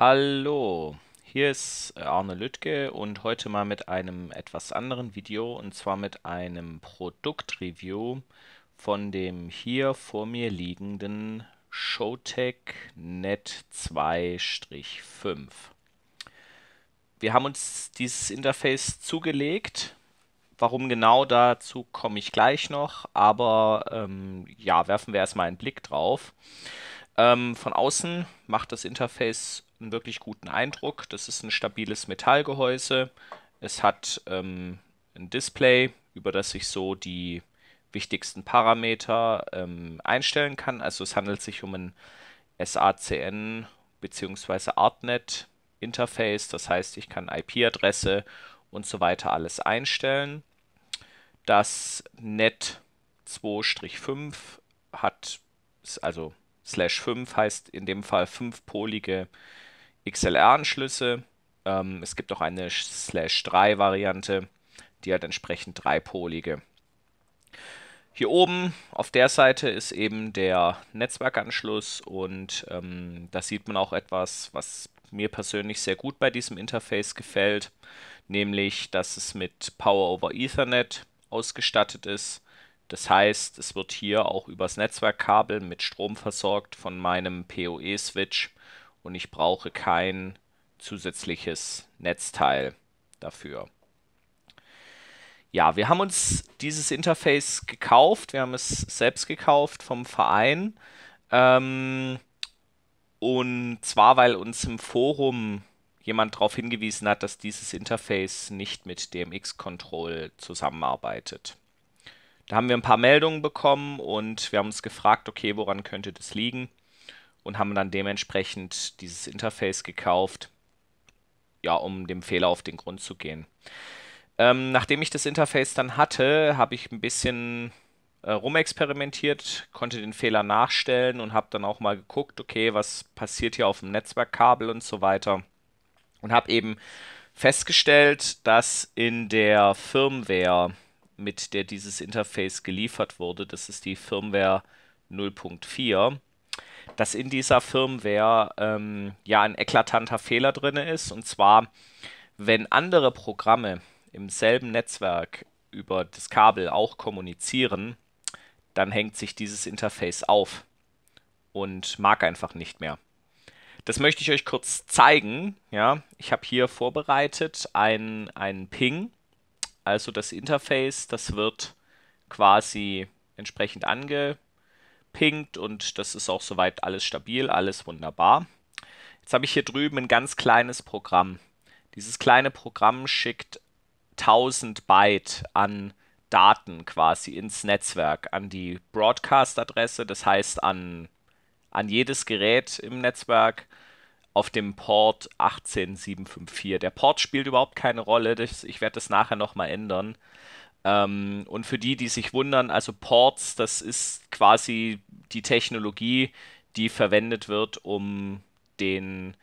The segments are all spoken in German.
Hallo, hier ist äh, Arne Lüttke und heute mal mit einem etwas anderen Video und zwar mit einem Produktreview von dem hier vor mir liegenden Showtech Net 2-5. Wir haben uns dieses Interface zugelegt. Warum genau, dazu komme ich gleich noch, aber ähm, ja, werfen wir erstmal einen Blick drauf. Ähm, von außen macht das Interface einen wirklich guten Eindruck. Das ist ein stabiles Metallgehäuse. Es hat ähm, ein Display, über das ich so die wichtigsten Parameter ähm, einstellen kann. Also es handelt sich um ein SACN bzw. Artnet Interface. Das heißt, ich kann IP-Adresse und so weiter alles einstellen. Das NET 2-5 hat, also Slash 5 heißt in dem Fall fünfpolige XLR-Anschlüsse. Ähm, es gibt auch eine Slash 3-Variante, die hat entsprechend dreipolige. Hier oben auf der Seite ist eben der Netzwerkanschluss und ähm, da sieht man auch etwas, was mir persönlich sehr gut bei diesem Interface gefällt, nämlich dass es mit Power over Ethernet ausgestattet ist. Das heißt, es wird hier auch übers Netzwerkkabel mit Strom versorgt von meinem PoE-Switch und ich brauche kein zusätzliches Netzteil dafür. Ja, wir haben uns dieses Interface gekauft, wir haben es selbst gekauft vom Verein. Ähm, und zwar, weil uns im Forum jemand darauf hingewiesen hat, dass dieses Interface nicht mit DMX-Control zusammenarbeitet. Da haben wir ein paar Meldungen bekommen und wir haben uns gefragt, okay, woran könnte das liegen? und haben dann dementsprechend dieses Interface gekauft, ja, um dem Fehler auf den Grund zu gehen. Ähm, nachdem ich das Interface dann hatte, habe ich ein bisschen äh, rumexperimentiert, konnte den Fehler nachstellen und habe dann auch mal geguckt, okay, was passiert hier auf dem Netzwerkkabel und so weiter. Und habe eben festgestellt, dass in der Firmware, mit der dieses Interface geliefert wurde, das ist die Firmware 0.4, dass in dieser Firmware ähm, ja ein eklatanter Fehler drin ist. Und zwar, wenn andere Programme im selben Netzwerk über das Kabel auch kommunizieren, dann hängt sich dieses Interface auf und mag einfach nicht mehr. Das möchte ich euch kurz zeigen. Ja, ich habe hier vorbereitet einen, einen Ping. Also das Interface, das wird quasi entsprechend ange, pinkt und das ist auch soweit alles stabil, alles wunderbar. Jetzt habe ich hier drüben ein ganz kleines Programm. Dieses kleine Programm schickt 1000 Byte an Daten quasi ins Netzwerk, an die Broadcast-Adresse, das heißt an, an jedes Gerät im Netzwerk auf dem Port 18754. Der Port spielt überhaupt keine Rolle, das, ich werde das nachher nochmal ändern. Ähm, und für die, die sich wundern, also Ports, das ist quasi die Technologie, die verwendet wird, um den,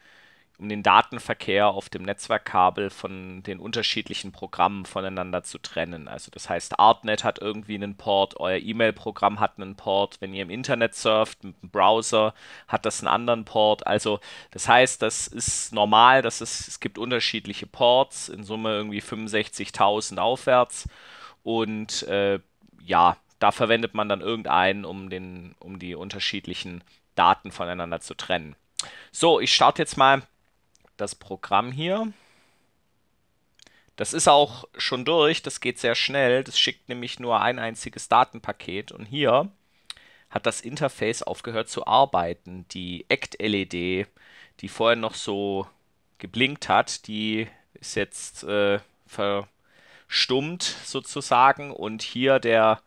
um den Datenverkehr auf dem Netzwerkkabel von den unterschiedlichen Programmen voneinander zu trennen. Also das heißt, Artnet hat irgendwie einen Port, euer E-Mail-Programm hat einen Port, wenn ihr im Internet surft mit dem Browser, hat das einen anderen Port. Also das heißt, das ist normal, dass es, es gibt unterschiedliche Ports, in Summe irgendwie 65.000 aufwärts. Und äh, ja, da verwendet man dann irgendeinen, um, den, um die unterschiedlichen Daten voneinander zu trennen. So, ich starte jetzt mal das Programm hier. Das ist auch schon durch, das geht sehr schnell. Das schickt nämlich nur ein einziges Datenpaket. Und hier hat das Interface aufgehört zu arbeiten. Die ACT-LED, die vorher noch so geblinkt hat, die ist jetzt äh, ver verstummt sozusagen und hier der,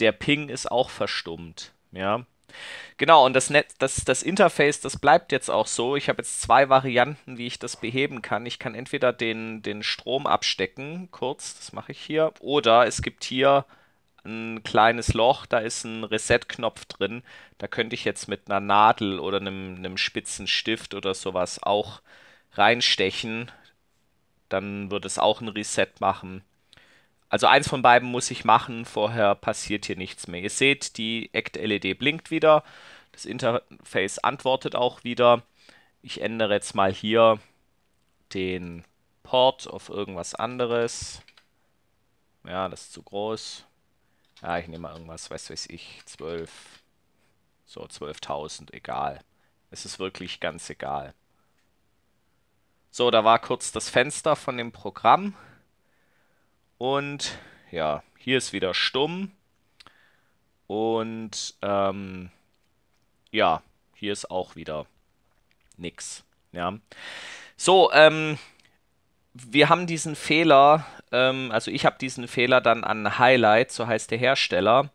der Ping ist auch verstummt. Ja. Genau, und das, Netz, das, das Interface, das bleibt jetzt auch so. Ich habe jetzt zwei Varianten, wie ich das beheben kann. Ich kann entweder den, den Strom abstecken, kurz, das mache ich hier, oder es gibt hier ein kleines Loch, da ist ein Reset-Knopf drin. Da könnte ich jetzt mit einer Nadel oder einem, einem spitzen Stift oder sowas auch reinstechen. Dann würde es auch ein Reset machen. Also eins von beiden muss ich machen, vorher passiert hier nichts mehr. Ihr seht, die Act-LED blinkt wieder, das Interface antwortet auch wieder. Ich ändere jetzt mal hier den Port auf irgendwas anderes. Ja, das ist zu groß. Ja, ich nehme mal irgendwas, was weiß ich, 12. So, 12.000, egal. Es ist wirklich ganz egal. So, da war kurz das Fenster von dem Programm. Und ja, hier ist wieder stumm. Und ähm, ja, hier ist auch wieder nix. Ja. So, ähm, wir haben diesen Fehler, ähm, also ich habe diesen Fehler dann an Highlight, so heißt der Hersteller,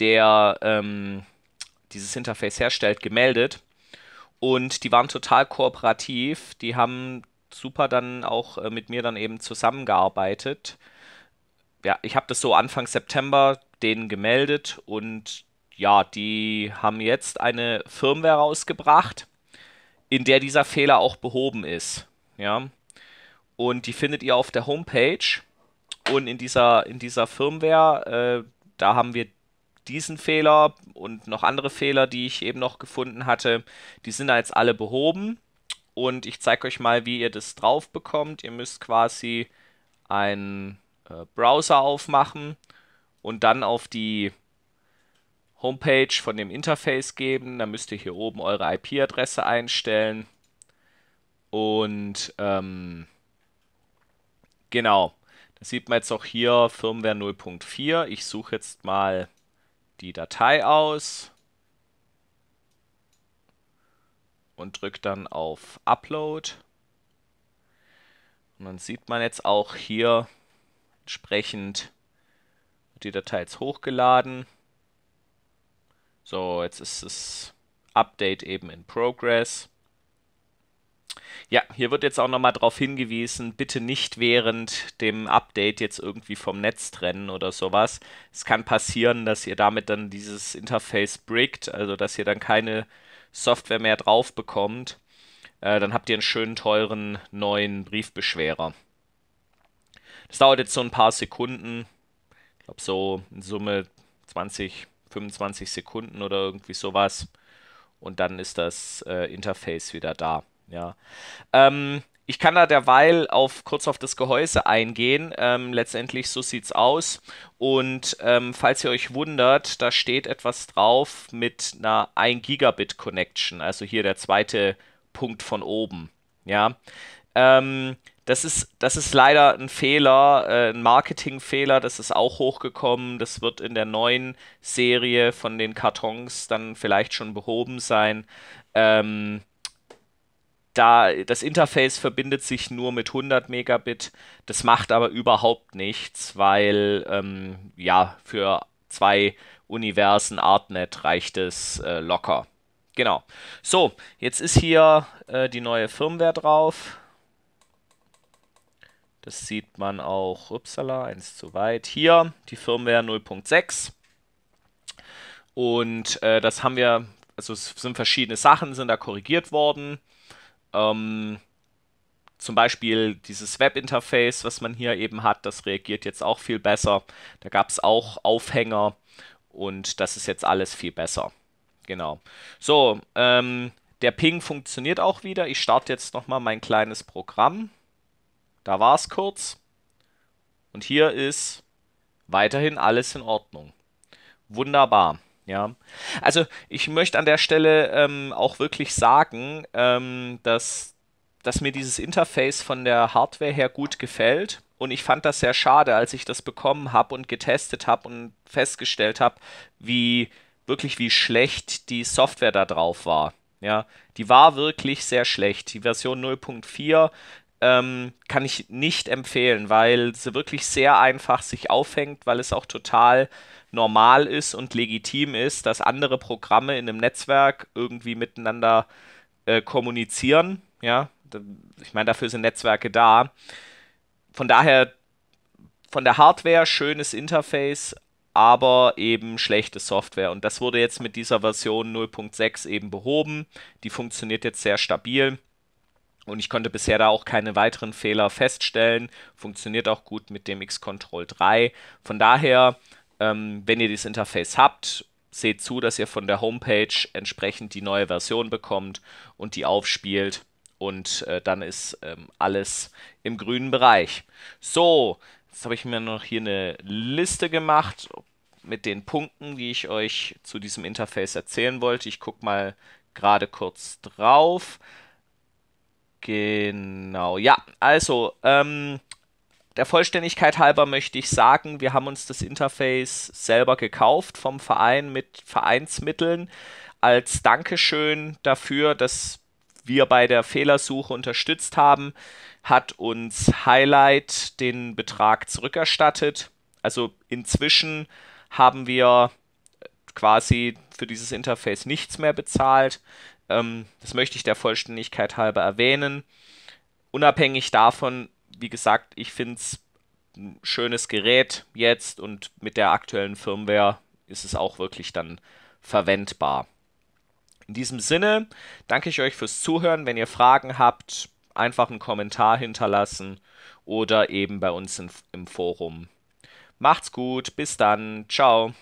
der ähm, dieses Interface herstellt, gemeldet. Und die waren total kooperativ. Die haben super dann auch äh, mit mir dann eben zusammengearbeitet ja, ich habe das so Anfang September denen gemeldet und ja, die haben jetzt eine Firmware rausgebracht, in der dieser Fehler auch behoben ist. Ja. Und die findet ihr auf der Homepage. Und in dieser, in dieser Firmware, äh, da haben wir diesen Fehler und noch andere Fehler, die ich eben noch gefunden hatte. Die sind da jetzt alle behoben. Und ich zeige euch mal, wie ihr das drauf bekommt. Ihr müsst quasi ein äh, Browser aufmachen und dann auf die Homepage von dem Interface geben. Dann müsst ihr hier oben eure IP-Adresse einstellen. Und ähm, genau, das sieht man jetzt auch hier Firmware 0.4. Ich suche jetzt mal die Datei aus und drücke dann auf Upload. Und dann sieht man jetzt auch hier Entsprechend wird die Datei jetzt hochgeladen. So, jetzt ist das Update eben in Progress. Ja, hier wird jetzt auch nochmal darauf hingewiesen, bitte nicht während dem Update jetzt irgendwie vom Netz trennen oder sowas. Es kann passieren, dass ihr damit dann dieses Interface brickt, also dass ihr dann keine Software mehr drauf bekommt. Äh, dann habt ihr einen schönen teuren neuen Briefbeschwerer. Das dauert jetzt so ein paar Sekunden. Ich glaube so in Summe 20, 25 Sekunden oder irgendwie sowas. Und dann ist das äh, Interface wieder da. Ja. Ähm, ich kann da derweil auf, kurz auf das Gehäuse eingehen. Ähm, letztendlich so sieht es aus. Und ähm, falls ihr euch wundert, da steht etwas drauf mit einer 1 Gigabit Connection. Also hier der zweite Punkt von oben. Ja. Ähm, das ist, das ist leider ein Fehler, äh, ein Marketingfehler, das ist auch hochgekommen. Das wird in der neuen Serie von den Kartons dann vielleicht schon behoben sein. Ähm, da das Interface verbindet sich nur mit 100 Megabit, das macht aber überhaupt nichts, weil ähm, ja für zwei Universen Artnet reicht es äh, locker. Genau. So, jetzt ist hier äh, die neue Firmware drauf. Das sieht man auch, upsala, eins zu weit. Hier die Firmware 0.6. Und äh, das haben wir, also es sind verschiedene Sachen, sind da korrigiert worden. Ähm, zum Beispiel dieses Webinterface, was man hier eben hat, das reagiert jetzt auch viel besser. Da gab es auch Aufhänger und das ist jetzt alles viel besser. Genau. So, ähm, der Ping funktioniert auch wieder. Ich starte jetzt nochmal mein kleines Programm. Da war es kurz. Und hier ist weiterhin alles in Ordnung. Wunderbar. Ja, also ich möchte an der Stelle ähm, auch wirklich sagen, ähm, dass, dass mir dieses Interface von der Hardware her gut gefällt. Und ich fand das sehr schade, als ich das bekommen habe und getestet habe und festgestellt habe, wie wirklich wie schlecht die Software da drauf war. Ja, die war wirklich sehr schlecht. Die Version 0.4 ähm, kann ich nicht empfehlen, weil sie wirklich sehr einfach sich aufhängt, weil es auch total normal ist und legitim ist, dass andere Programme in einem Netzwerk irgendwie miteinander äh, kommunizieren. Ja, ich meine, dafür sind Netzwerke da. Von daher, von der Hardware schönes Interface, aber eben schlechte Software. Und das wurde jetzt mit dieser Version 0.6 eben behoben. Die funktioniert jetzt sehr stabil. Und ich konnte bisher da auch keine weiteren Fehler feststellen. Funktioniert auch gut mit dem X-Control 3. Von daher, ähm, wenn ihr dieses Interface habt, seht zu, dass ihr von der Homepage entsprechend die neue Version bekommt und die aufspielt. Und äh, dann ist ähm, alles im grünen Bereich. So, jetzt habe ich mir noch hier eine Liste gemacht mit den Punkten, die ich euch zu diesem Interface erzählen wollte. Ich gucke mal gerade kurz drauf. Genau, ja, also ähm, der Vollständigkeit halber möchte ich sagen, wir haben uns das Interface selber gekauft vom Verein mit Vereinsmitteln als Dankeschön dafür, dass wir bei der Fehlersuche unterstützt haben, hat uns Highlight den Betrag zurückerstattet. Also inzwischen haben wir äh, quasi für dieses Interface nichts mehr bezahlt. Ähm, das möchte ich der Vollständigkeit halber erwähnen. Unabhängig davon, wie gesagt, ich finde es ein schönes Gerät jetzt und mit der aktuellen Firmware ist es auch wirklich dann verwendbar. In diesem Sinne danke ich euch fürs Zuhören. Wenn ihr Fragen habt, einfach einen Kommentar hinterlassen oder eben bei uns im Forum. Macht's gut, bis dann, ciao.